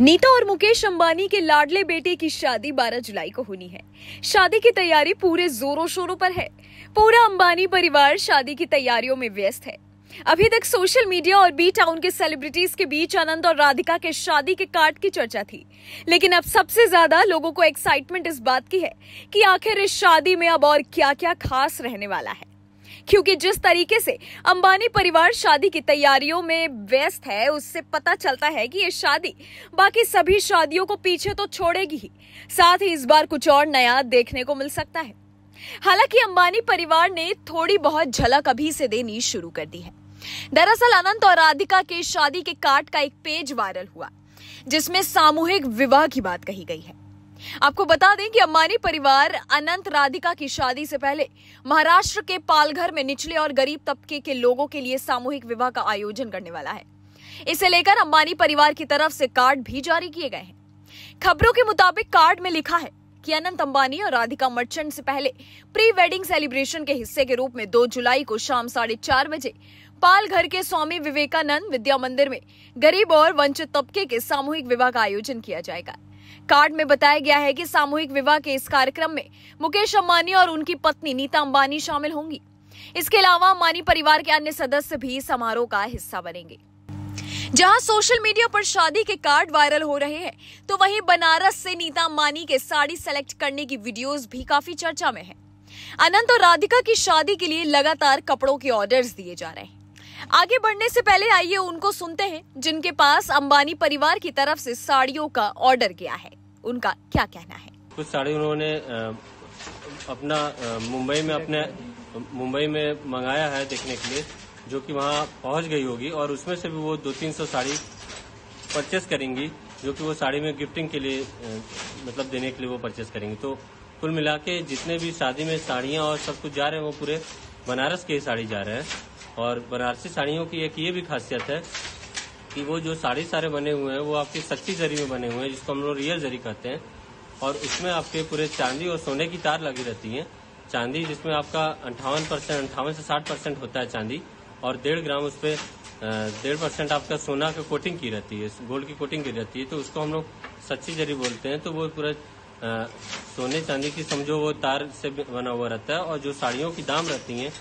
नीता और मुकेश अंबानी के लाडले बेटे की शादी 12 जुलाई को होनी है शादी की तैयारी पूरे जोरों शोरों पर है पूरा अंबानी परिवार शादी की तैयारियों में व्यस्त है अभी तक सोशल मीडिया और बी टाउन के सेलिब्रिटीज के बीच आनंद और राधिका के शादी के कार्ड की चर्चा थी लेकिन अब सबसे ज्यादा लोगों को एक्साइटमेंट इस बात की है कि आखिर इस शादी में अब और क्या क्या खास रहने वाला है क्योंकि जिस तरीके से अंबानी परिवार शादी की तैयारियों में व्यस्त है उससे पता चलता है कि ये शादी बाकी सभी शादियों को पीछे तो छोड़ेगी ही साथ ही इस बार कुछ और नया देखने को मिल सकता है हालांकि अंबानी परिवार ने थोड़ी बहुत झलक अभी से देनी शुरू कर दी है दरअसल अनंत और राधिका के शादी के कार्ड का एक पेज वायरल हुआ जिसमें सामूहिक विवाह की बात कही गई है आपको बता दें कि अम्बानी परिवार अनंत राधिका की शादी से पहले महाराष्ट्र के पालघर में निचले और गरीब तबके के लोगों के लिए सामूहिक विवाह का आयोजन करने वाला है इसे लेकर अंबानी परिवार की तरफ से कार्ड भी जारी किए गए हैं खबरों के मुताबिक कार्ड में लिखा है कि अनंत अंबानी और राधिका मर्चेंट से पहले प्री वेडिंग सेलिब्रेशन के हिस्से के रूप में 2 जुलाई को शाम साढ़े चार बजे पालघर के स्वामी विवेकानंद विद्या मंदिर में गरीब और वंचित तबके के सामूहिक विवाह का आयोजन किया जाएगा कार्ड में बताया गया है कि सामूहिक विवाह के इस कार्यक्रम में मुकेश अम्बानी और उनकी पत्नी नीता अम्बानी शामिल होंगी इसके अलावा अम्बानी परिवार के अन्य सदस्य भी समारोह का हिस्सा बनेंगे जहां सोशल मीडिया पर शादी के कार्ड वायरल हो रहे हैं तो वहीं बनारस से नीता अम्बानी के साड़ी सेलेक्ट करने की वीडियोस भी काफी चर्चा में है अनंत और राधिका की शादी के लिए लगातार कपड़ों के ऑर्डर्स दिए जा रहे हैं आगे बढ़ने से पहले आइए उनको सुनते हैं जिनके पास अंबानी परिवार की तरफ से साड़ियों का ऑर्डर गया है उनका क्या कहना है कुछ साड़ी उन्होंने अपना मुंबई में अपने मुंबई में मंगाया है देखने के लिए जो कि वहाँ पहुँच गई होगी और उसमें से भी वो दो तीन सौ साड़ी परचेस करेंगी जो कि वो साड़ी में गिफ्टिंग के लिए मतलब देने के लिए वो परचेस करेंगी तो कुल मिला के जितने भी शादी में साड़ियाँ और सब कुछ जा रहे हैं वो पूरे बनारस के ही साड़ी जा रहे हैं और बनारसी साड़ियों की एक ये भी खासियत है कि वो जो साड़ी सारे बने हुए हैं वो आपके सच्ची जरी में बने हुए हैं जिसको हम लोग रियल जरी कहते हैं और उसमें आपके पूरे चांदी और सोने की तार लगी रहती है चांदी जिसमें आपका अंठावन परसेंट अंठावन से साठ परसेंट होता है चांदी और डेढ़ ग्राम उस पर डेढ़ परसेंट आपका सोना की कोटिंग की रहती है गोल्ड की कोटिंग की रहती है तो उसको हम लोग सच्ची जरी बोलते हैं तो वो पूरा सोने चांदी की समझो वो तार से बना हुआ रहता है और जो साड़ियों की दाम रहती हैं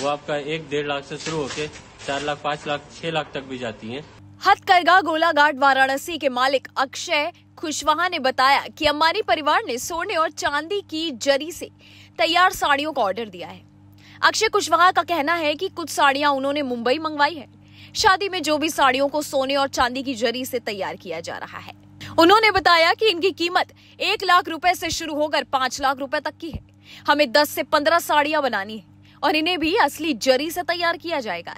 वो आपका एक डेढ़ लाख से शुरू होकर चार लाख पाँच लाख छह लाख तक भी जाती है हथकरगा गोलाघाट वाराणसी के मालिक अक्षय खुशवाहा ने बताया कि अम्बानी परिवार ने सोने और चांदी की जरी से तैयार साड़ियों का ऑर्डर दिया है अक्षय कुशवाहा का कहना है कि कुछ साड़ियां उन्होंने मुंबई मंगवाई है शादी में जो भी साड़ियों को सोने और चांदी की जरी से तैयार किया जा रहा है उन्होंने बताया कि इनकी कीमत एक लाख रुपए से शुरू होकर पांच लाख रुपए तक की है हमें दस से पंद्रह साड़ियां बनानी है और इन्हें भी असली जरी से तैयार किया जाएगा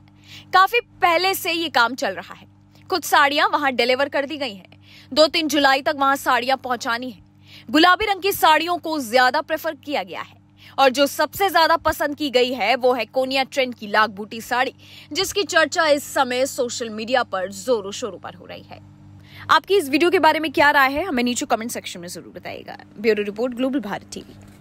काफी पहले से ये काम चल रहा है कुछ साड़ियां वहां डिलीवर कर दी गई हैं दो तीन जुलाई तक वहां साड़ियां पहुंचानी है गुलाबी रंग की साड़ियों को ज्यादा प्रेफर किया गया है और जो सबसे ज्यादा पसंद की गई है वो है कोनिया ट्रेंड की लाख बूटी साड़ी जिसकी चर्चा इस समय सोशल मीडिया पर जोरों शोरों पर हो रही है आपकी इस वीडियो के बारे में क्या राय है हमें नीचे कमेंट सेक्शन में जरूर बताएगा bureau report global Bharat TV